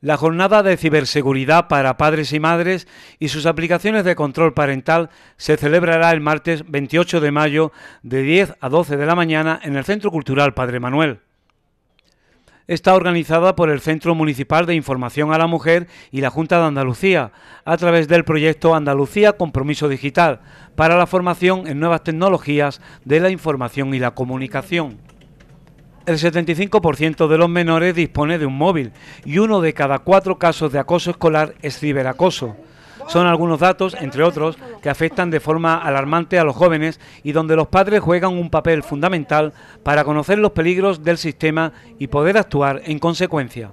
La jornada de ciberseguridad para padres y madres y sus aplicaciones de control parental se celebrará el martes 28 de mayo de 10 a 12 de la mañana en el Centro Cultural Padre Manuel. Está organizada por el Centro Municipal de Información a la Mujer y la Junta de Andalucía, a través del proyecto Andalucía Compromiso Digital, para la formación en nuevas tecnologías de la información y la comunicación. El 75% de los menores dispone de un móvil y uno de cada cuatro casos de acoso escolar es ciberacoso. Son algunos datos, entre otros, que afectan de forma alarmante a los jóvenes y donde los padres juegan un papel fundamental para conocer los peligros del sistema y poder actuar en consecuencia.